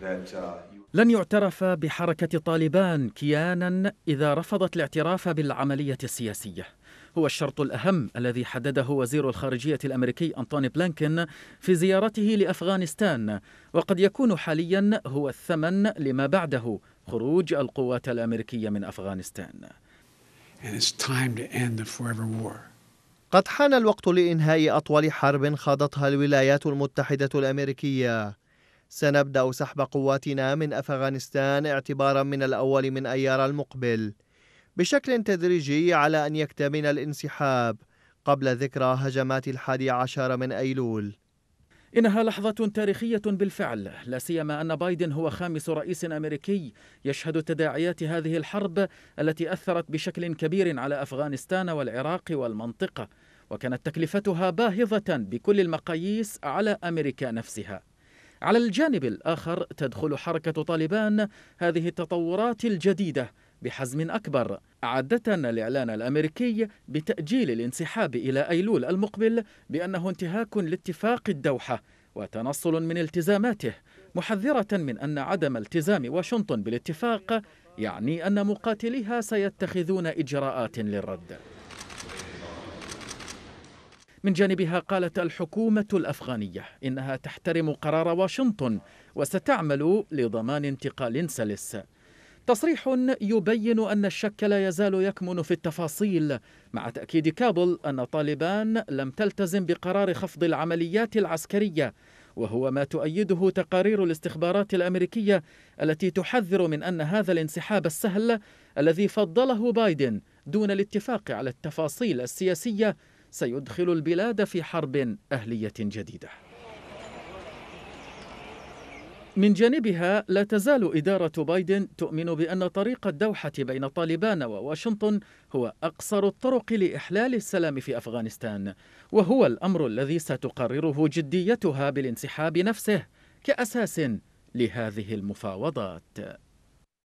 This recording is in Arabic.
Uh, لن يعترف بحركة طالبان كيانا إذا رفضت الاعتراف بالعملية السياسية هو الشرط الأهم الذي حدده وزير الخارجية الأمريكي أنطوني بلانكن في زيارته لأفغانستان وقد يكون حاليا هو الثمن لما بعده خروج القوات الأمريكية من أفغانستان قد حان الوقت لإنهاء أطول حرب خاضتها الولايات المتحدة الأمريكية سنبدأ سحب قواتنا من أفغانستان اعتبارا من الأول من أيار المقبل بشكل تدريجي على أن يكتمل الانسحاب قبل ذكرى هجمات الحادي عشر من أيلول إنها لحظة تاريخية بالفعل لا سيما أن بايدن هو خامس رئيس أمريكي يشهد تداعيات هذه الحرب التي أثرت بشكل كبير على أفغانستان والعراق والمنطقة وكانت تكلفتها باهظة بكل المقاييس على أمريكا نفسها على الجانب الآخر تدخل حركة طالبان هذه التطورات الجديدة بحزم أكبر عادة الإعلان الأمريكي بتأجيل الانسحاب إلى أيلول المقبل بأنه انتهاك لاتفاق الدوحة وتنصل من التزاماته محذرة من أن عدم التزام واشنطن بالاتفاق يعني أن مقاتليها سيتخذون إجراءات للرد من جانبها قالت الحكومة الأفغانية إنها تحترم قرار واشنطن وستعمل لضمان انتقال سلس تصريح يبين أن الشك لا يزال يكمن في التفاصيل مع تأكيد كابل أن طالبان لم تلتزم بقرار خفض العمليات العسكرية وهو ما تؤيده تقارير الاستخبارات الأمريكية التي تحذر من أن هذا الانسحاب السهل الذي فضله بايدن دون الاتفاق على التفاصيل السياسية سيدخل البلاد في حرب أهلية جديدة من جانبها لا تزال إدارة بايدن تؤمن بأن طريق الدوحة بين طالبان وواشنطن هو أقصر الطرق لإحلال السلام في أفغانستان وهو الأمر الذي ستقرره جديتها بالانسحاب نفسه كأساس لهذه المفاوضات